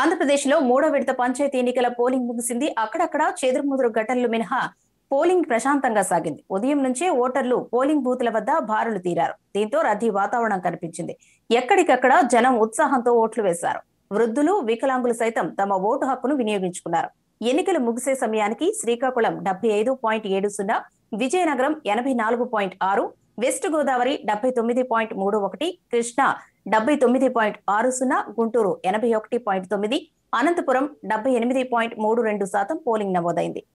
ఆంధ్రప్రదేశ్ లో మూడో విడత పంచాయతీ ఎన్నికల పోలింగ్ ముగిసింది అక్కడక్కడ చెదురుముదురు ఘటనలు మినహా పోలింగ్ ప్రశాంతంగా సాగింది ఉదయం నుంచే ఓటర్లు పోలింగ్ బూత్ల వద్ద భారులు తీరారు దీంతో రద్దీ వాతావరణం కనిపించింది ఎక్కడికక్కడ జనం ఉత్సాహంతో ఓట్లు వేశారు వృద్ధులు వికలాంగులు సైతం తమ ఓటు హక్కును వినియోగించుకున్నారు ఎన్నికలు ముగిసే సమయానికి శ్రీకాకుళం డెబ్బై ఐదు పాయింట్ ఏడు సున్నా విజయనగరం ఎనభై నాలుగు పాయింట్ ఆరు వెస్ట్ గోదావరి డెబ్బై తొమ్మిది పాయింట్ మూడు ఒకటి కృష్ణా డెబ్బై తొమ్మిది పాయింట్ ఆరు సున్నా గుంటూరు ఎనభై ఒకటి పాయింట్ తొమ్మిది అనంతపురం డెబ్బై ఎనిమిది పాయింట్ మూడు రెండు శాతం పోలింగ్ నమోదైంది